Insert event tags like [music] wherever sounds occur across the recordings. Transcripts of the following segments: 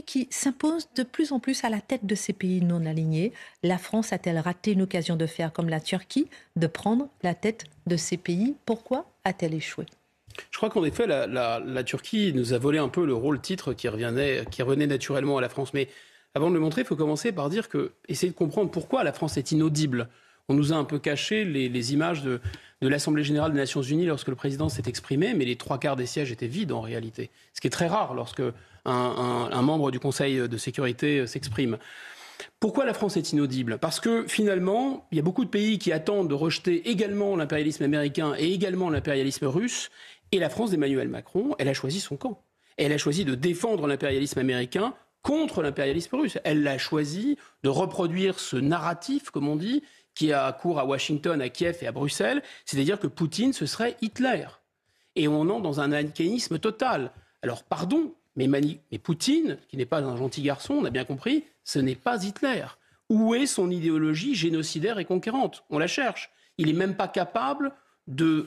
qui s'impose de plus en plus à la tête de ces pays non alignés. La France a-t-elle raté une occasion de faire comme la Turquie, de prendre la tête de ces pays Pourquoi a-t-elle échoué je crois qu'en effet, la, Turquie nous a volé un peu le rôle-titre qui, revenait, qui revenait naturellement à la France. Mais avant de le montrer, il faut commencer par dire que, essayer de comprendre pourquoi la France est inaudible. On nous a un peu caché les images de, de l'Assemblée générale des Nations unies lorsque le président s'est exprimé, mais les trois quarts des sièges étaient vides en réalité, ce qui est très rare lorsque un, membre du Conseil de sécurité euh, s'exprime. Pourquoi la France est inaudible Parce que finalement, il y a beaucoup de pays qui attendent de rejeter également l'impérialisme américain et également l'impérialisme russe. Et la France d'Emmanuel Macron, elle a choisi son camp. Elle a choisi de défendre l'impérialisme américain contre l'impérialisme russe. Elle a choisi de reproduire ce narratif, comme on dit, qui a cours à Washington, à Kiev et à Bruxelles, c'est-à-dire que Poutine, ce serait Hitler. Et on est dans un manichéisme total. Alors pardon, mais, Poutine, qui n'est pas un gentil garçon, on a bien compris, ce n'est pas Hitler. Où est son idéologie génocidaire et conquérante On la cherche. Il n'est même pas capable de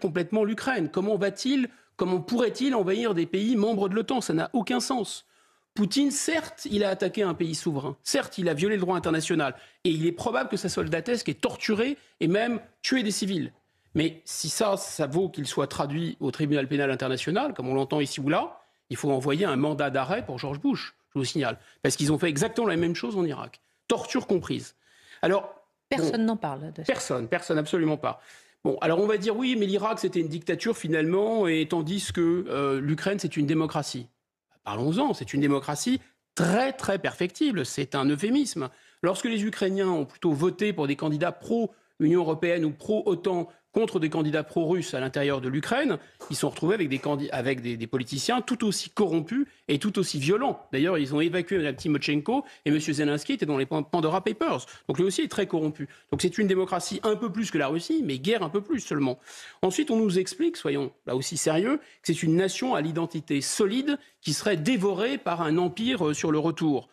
complètement l'Ukraine. Comment va-t-il Comment pourrait-il envahir des pays membres de l'OTAN Ça n'a aucun sens. Poutine, certes, il a attaqué un pays souverain, certes, il a violé le droit international, et il est probable que sa soldatesque ait torturé et même tué des civils. Mais si ça, ça vaut qu'il soit traduit au tribunal pénal international, comme on l'entend ici ou là, il faut envoyer un mandat d'arrêt pour George Bush, je vous signale, parce qu'ils ont fait exactement la même chose en Irak, torture comprise. Alors, personne n'en parle de Personne, personne, absolument pas. Bon, alors on va dire oui, mais l'Irak c'était une dictature finalement, et tandis que euh, l'Ukraine c'est une démocratie parlons-en, c'est une démocratie très très perfectible, c'est un euphémisme. Lorsque les Ukrainiens ont plutôt voté pour des candidats pro Union européenne ou pro-OTAN contre des candidats pro-russes à l'intérieur de l'Ukraine, ils sont retrouvés avec, des, avec des, politiciens tout aussi corrompus et tout aussi violents. D'ailleurs, ils ont évacué Mme Timochenko et M. Zelensky était dans les Pandora Papers. Donc lui aussi est très corrompu. Donc c'est une démocratie un peu plus que la Russie, mais guerre un peu plus seulement. Ensuite, on nous explique, soyons là aussi sérieux, que c'est une nation à l'identité solide qui serait dévorée par un empire euh, sur le retour.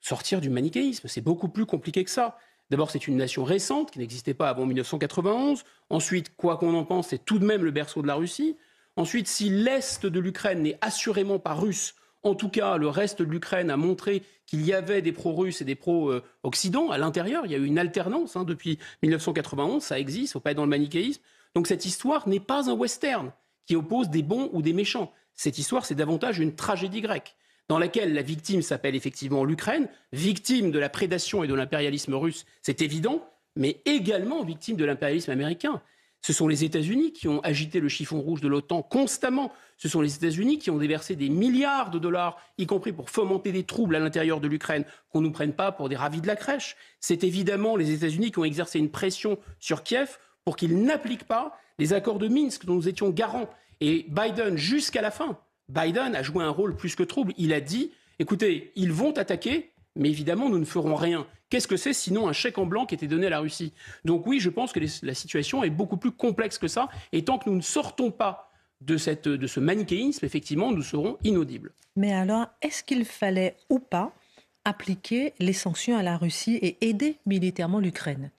Sortir du manichéisme, c'est beaucoup plus compliqué que ça. D'abord, c'est une nation récente qui n'existait pas avant 1991. Ensuite, quoi qu'on en pense, c'est tout de même le berceau de la Russie. Ensuite, si l'Est de l'Ukraine n'est assurément pas russe, en tout cas, le reste de l'Ukraine a montré qu'il y avait des pro-russes et des pro-occidents à l'intérieur. Il y a eu une alternance hein, depuis 1991, ça existe, il faut pas être dans le manichéisme. Donc cette histoire n'est pas un western qui oppose des bons ou des méchants. Cette histoire, c'est davantage une tragédie grecque dans laquelle la victime s'appelle effectivement l'Ukraine, victime de la prédation et de l'impérialisme russe, c'est évident, mais également victime de l'impérialisme américain. Ce sont les États-Unis qui ont agité le chiffon rouge de l'OTAN constamment. Ce sont les États-Unis qui ont déversé des milliards de dollars, y compris pour fomenter des troubles à l'intérieur de l'Ukraine, qu'on ne nous prenne pas pour des ravis de la crèche. C'est évidemment les États-Unis qui ont exercé une pression sur Kiev pour qu'il n'applique pas les accords de Minsk dont nous étions garants. Et Biden, jusqu'à la fin, Biden a joué un rôle plus que trouble. Il a dit, écoutez, ils vont attaquer, mais évidemment, nous ne ferons rien. Qu'est-ce que c'est sinon un chèque en blanc qui était donné à la Russie Donc oui, je pense que la situation est beaucoup plus complexe que ça, et tant que nous ne sortons pas de, cette, de ce manichéisme, effectivement, nous serons inaudibles. Mais alors, est-ce qu'il fallait ou pas appliquer les sanctions à la Russie et aider militairement l'Ukraine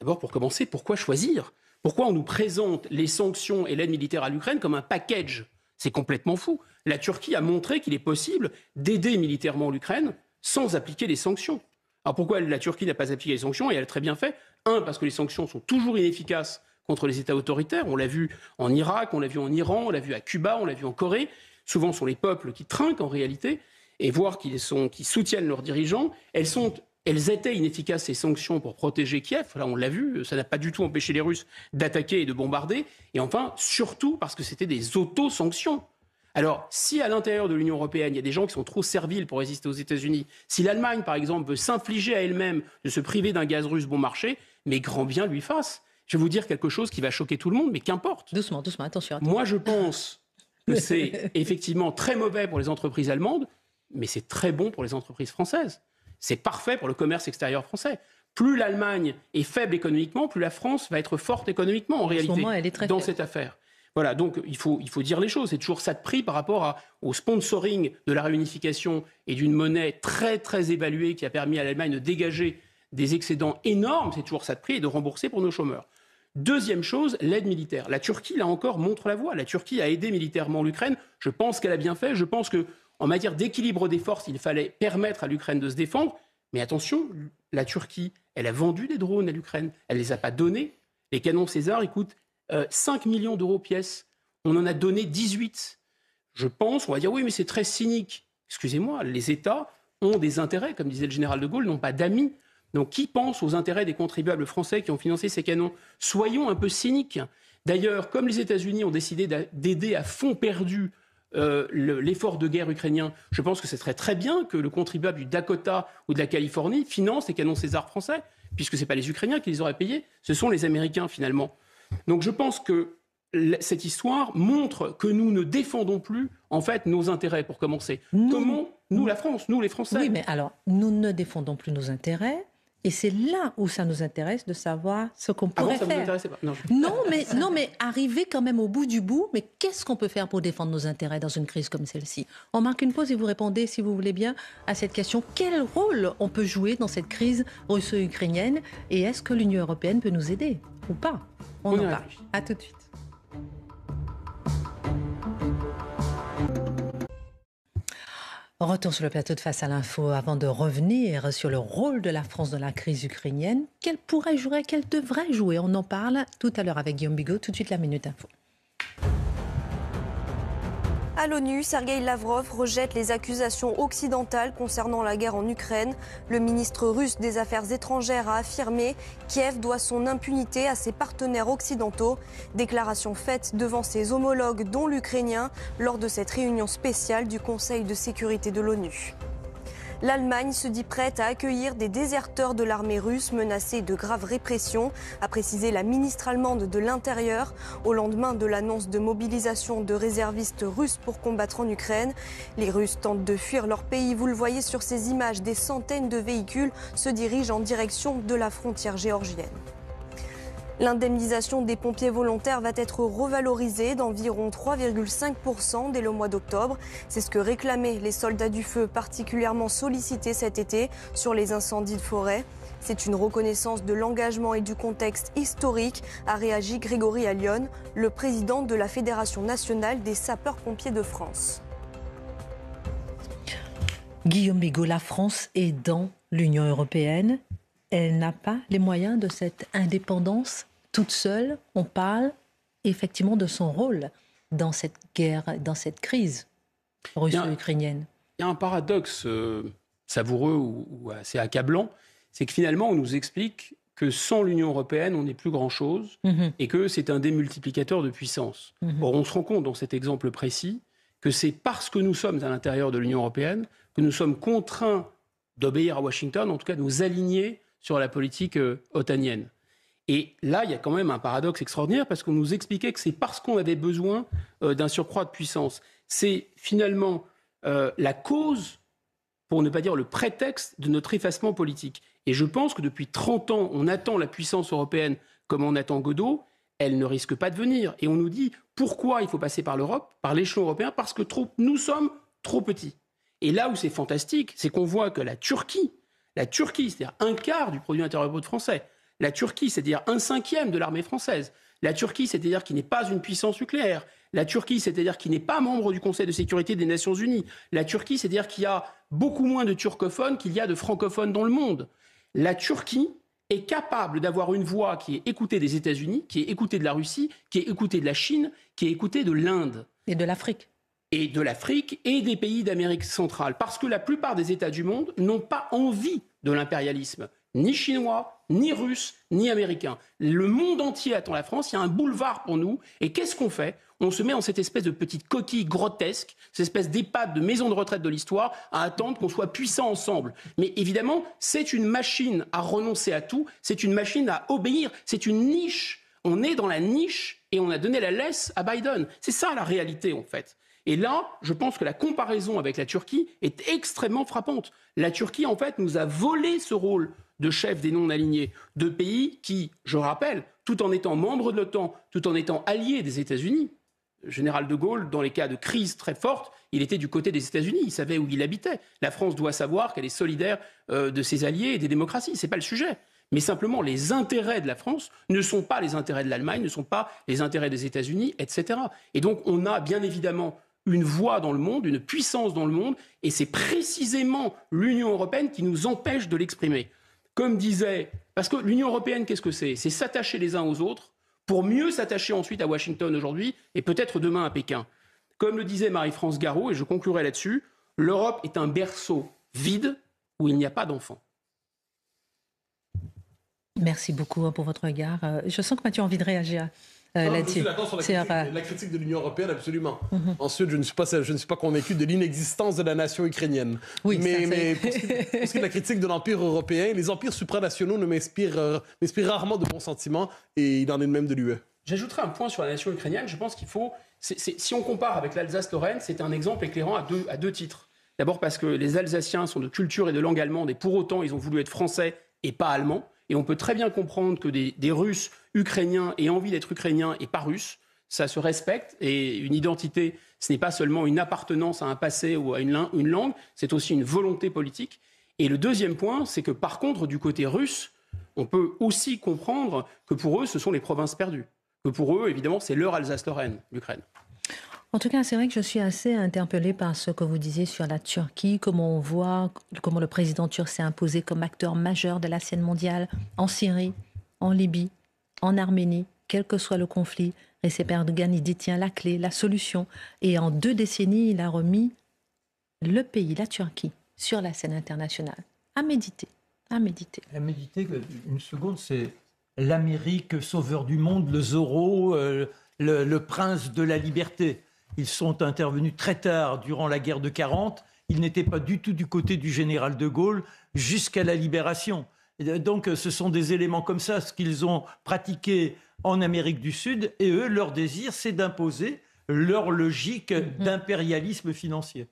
D'abord, pour commencer, pourquoi choisir Pourquoi on nous présente les sanctions et l'aide militaire à l'Ukraine comme un package c'est complètement fou. La Turquie a montré qu'il est possible d'aider militairement l'Ukraine sans appliquer les sanctions. Alors pourquoi la Turquie n'a pas appliqué les sanctions Et elle a très bien fait. Un, parce que les sanctions sont toujours inefficaces contre les États autoritaires. On l'a vu en Irak, on l'a vu en Iran, on l'a vu à Cuba, on l'a vu en Corée. Souvent, ce sont les peuples qui trinquent en réalité et voir qu'ils sont, qui soutiennent leurs dirigeants. Elles sont elles étaient inefficaces, ces sanctions, pour protéger Kiev. Là, on l'a vu, ça n'a pas du tout empêché les Russes d'attaquer et de bombarder. Et enfin, surtout parce que c'était des auto-sanctions. Alors, si à l'intérieur de l'Union européenne, il y a des gens qui sont trop serviles pour résister aux États-Unis, si l'Allemagne, par exemple, veut s'infliger à elle-même de se priver d'un gaz russe bon marché, mais grand bien lui fasse. Je vais vous dire quelque chose qui va choquer tout le monde, mais qu'importe. Doucement, doucement, attention. Moi, je pense que [laughs] c'est effectivement très mauvais pour les entreprises allemandes, mais c'est très bon pour les entreprises françaises. C'est parfait pour le commerce extérieur français. Plus l'Allemagne est faible économiquement, plus la France va être forte économiquement en, réalité elle est très dans cette affaire. Voilà, donc il faut, dire les choses. C'est toujours ça de prix par rapport au sponsoring de la réunification et d'une monnaie très très évaluée qui a permis à l'Allemagne de dégager des excédents énormes, c'est toujours ça de prix, et de rembourser pour nos chômeurs. Deuxième chose, l'aide militaire. La Turquie, là encore, montre la voie. La Turquie a aidé militairement l'Ukraine. Je pense qu'elle a bien fait. Je pense que en matière d'équilibre des forces, il fallait permettre à l'Ukraine de se défendre. Mais attention, la Turquie, elle a vendu des drones à l'Ukraine. Elle ne les a pas donnés. Les canons César, ils coûtent 5 millions d'euros pièce. On en a donné 18. Je pense, on va dire oui, mais c'est très cynique. Excusez-moi, les États ont des intérêts, comme disait le général de Gaulle, n'ont pas d'amis. Donc qui pense aux intérêts des contribuables français qui ont financé ces canons Soyons un peu cyniques. D'ailleurs, comme les États-Unis ont décidé d'aider à fond perdu euh, l'effort de guerre ukrainien, je pense que ce serait très bien que le contribuable du Dakota ou de la Californie finance les canons César français, puisque ce n'est pas les Ukrainiens qui les auraient payés, ce sont les Américains finalement. Donc je pense que cette histoire montre que nous ne défendons plus en fait nos intérêts pour commencer. Comment nous, la France, nous les Français Oui, mais alors nous ne défendons plus nos intérêts. Et c'est là où ça nous intéresse de savoir ce qu'on ah pourrait ça faire. pas. Non. mais non, mais arriver quand même au bout du bout. Mais qu'est-ce qu'on peut faire pour défendre nos intérêts dans une crise comme celle-ci On marque une pause et vous répondez, si vous voulez bien, à cette question quel rôle on peut jouer dans cette crise russo-ukrainienne et est-ce que l'Union européenne peut nous aider ou pas On, on en parle. À tout de suite. On retourne sur le plateau de Face à l'info avant de revenir sur le rôle de la France dans la crise ukrainienne. Qu'elle pourrait jouer, qu'elle devrait jouer. On en parle tout à l'heure avec Guillaume Bigot, tout de suite la Minute Info. À l'ONU, Sergei Lavrov rejette les accusations occidentales concernant la guerre en Ukraine. Le ministre russe des Affaires étrangères a affirmé Kiev doit son impunité à ses partenaires occidentaux. Déclaration faite devant ses homologues, dont l'Ukrainien, lors de cette réunion spéciale du Conseil de sécurité de l'ONU. L'Allemagne se dit prête à accueillir des déserteurs de l'armée russe menacés de graves répressions, a précisé la ministre allemande de l'Intérieur au lendemain de l'annonce de mobilisation de réservistes russes pour combattre en Ukraine. Les Russes tentent de fuir leur pays. Vous le voyez sur ces images, des centaines de véhicules se dirigent en direction de la frontière géorgienne. L'indemnisation des pompiers volontaires va être revalorisée d'environ 3,5% dès le mois d'octobre. C'est ce que réclamaient les soldats du feu particulièrement sollicités cet été sur les incendies de forêt. C'est une reconnaissance de l'engagement et du contexte historique, a réagi Grégory Allion, le président de la Fédération nationale des sapeurs-pompiers de France. Guillaume Bigot, la France est dans l'Union européenne. Elle n'a pas les moyens de cette indépendance toute seule, on parle effectivement de son rôle dans cette guerre, dans cette crise russo-ukrainienne. Il y a un paradoxe euh, savoureux ou, assez accablant, c'est que finalement on nous explique que sans l'Union européenne, on n'est plus grand-chose mhm. et que c'est un démultiplicateur de puissance. Mhm. on se rend compte dans cet exemple précis que c'est parce que nous sommes à l'intérieur de l'Union européenne que nous sommes contraints d'obéir à Washington, en tout cas de nous aligner sur la politique euh, otanienne. Et là, il y a quand même un paradoxe extraordinaire parce qu'on nous expliquait que c'est parce qu'on avait besoin euh, d'un surcroît de puissance. C'est finalement euh, la cause, pour ne pas dire le prétexte, de notre effacement politique. Et je pense que depuis 30 ans, on attend la puissance européenne comme on attend Godot. Elle ne risque pas de venir. Et on nous dit pourquoi il faut passer par l'Europe, par l'échelon européen, parce que nous sommes trop petits. Et là où c'est fantastique, c'est qu'on voit que la Turquie, la Turquie, c'est-à-dire un quart du produit intérieur brut français, la Turquie, c'est-à-dire un cinquième de l'armée française. La Turquie, c'est-à-dire qui n'est pas une puissance nucléaire. La Turquie, c'est-à-dire qui n'est pas membre du Conseil de sécurité des Nations Unies. La Turquie, c'est-à-dire qu'il y a beaucoup moins de turcophones qu'il y a de francophones dans le monde. La Turquie est capable d'avoir une voix qui est écoutée des États-Unis, qui est écoutée de la Russie, qui est écoutée de la Chine, qui est écoutée de l'Inde. Et de l'Afrique. Et de l'Afrique et des pays d'Amérique centrale. Parce que la plupart des États du monde n'ont pas envie de l'impérialisme, ni chinois, ni russe, ni américain. Le monde entier attend la France, il y a un boulevard pour nous. Et qu'est-ce qu'on fait on se met en cette espèce de petite coquille grotesque, cette espèce d'épave de maison de retraite de l'histoire, à attendre qu'on soit puissant ensemble. Mais évidemment, c'est une machine à renoncer à tout, c'est une machine à obéir, c'est une niche. On est dans la niche et on a donné la laisse à Biden. C'est ça la réalité en fait. Et là, je pense que la comparaison avec la Turquie est extrêmement frappante. La Turquie, en fait, nous a volé ce rôle de chef des non-alignés, de pays qui, je rappelle, tout en étant membre de l'OTAN, tout en étant allié des États-Unis, général de Gaulle, dans les cas de crise très forte, il était du côté des États-Unis, il savait où il habitait. La France doit savoir qu'elle est solidaire euh, de ses alliés et des démocraties, ce n'est pas le sujet. Mais simplement, les intérêts de la France ne sont pas les intérêts de l'Allemagne, ne sont pas les intérêts des États-Unis, etc. Et donc, on a bien évidemment une voix dans le monde, une puissance dans le monde, et c'est précisément l'Union européenne qui nous empêche de l'exprimer. Comme disait, parce que l'Union européenne, qu'est-ce que c'est C'est s'attacher les uns aux autres pour mieux s'attacher ensuite à Washington aujourd'hui et peut-être demain à Pékin. Comme le disait Marie-France Garot, et je conclurai là-dessus, l'Europe est un berceau vide où il n'y a pas d'enfants. Merci beaucoup hein, pour votre regard. Euh, je sens que Mathieu a envie de réagir. La, la, critique de l'Union européenne, absolument. Mhm. Ensuite, je ne suis pas, je ne suis pas convaincu de l'inexistence de la nation ukrainienne. Oui, mais, mais pour, ce qui, la critique de l'empire européen, les empires supranationaux ne euh, m'inspirent, rarement de bons sentiments, et il en est de même de l'UE. J'ajouterai un point sur la nation ukrainienne. Je pense qu'il faut. si on compare avec l'Alsace-Lorraine, c'est un exemple éclairant à deux, à deux titres. D'abord parce que les Alsaciens sont de culture et de langue allemande et pour autant ils ont voulu être français et pas allemands. Et on peut très bien comprendre que des, Russes ukrainiens aient envie d'être ukrainiens et pas russes. Ça se respecte. Et une identité, ce n'est pas seulement une appartenance à un passé ou à une, une langue, c'est aussi une volonté politique. Et le deuxième point, c'est que par contre, du côté russe, on peut aussi comprendre que pour eux, ce sont les provinces perdues. Que pour eux, évidemment, c'est leur Alsace-Lorraine, l'Ukraine. En tout cas, c'est vrai que je suis assez interpellée par ce que vous disiez sur la Turquie, comment on voit, comment le président turc s'est imposé comme acteur majeur de la scène mondiale en Syrie, en Libye, en Arménie, quel que soit le conflit. Recep Erdogan, il détient la clé, la solution. Et en deux décennies, il a remis le pays, la Turquie, sur la scène internationale. À méditer, à méditer. À méditer, une seconde, c'est l'Amérique sauveur du monde, le Zorro, euh, le prince de la liberté. Ils sont intervenus très tard durant la guerre de 40. Ils n'étaient pas du tout du côté du général de Gaulle jusqu'à la libération. donc ce sont des éléments comme ça, ce qu'ils ont pratiqué en Amérique du Sud. Et eux, leur désir, c'est d'imposer leur logique mm-hmm. d'impérialisme financier.